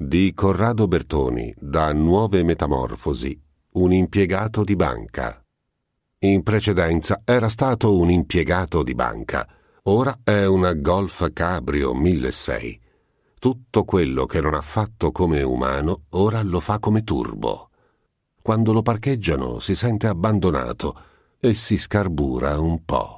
di Corrado Bertoni da Nuove Metamorfosi, un impiegato di banca. In precedenza era stato un impiegato di banca, ora è una Golf Cabrio 1006. Tutto quello che non ha fatto come umano ora lo fa come turbo. Quando lo parcheggiano si sente abbandonato e si scarbura un po'.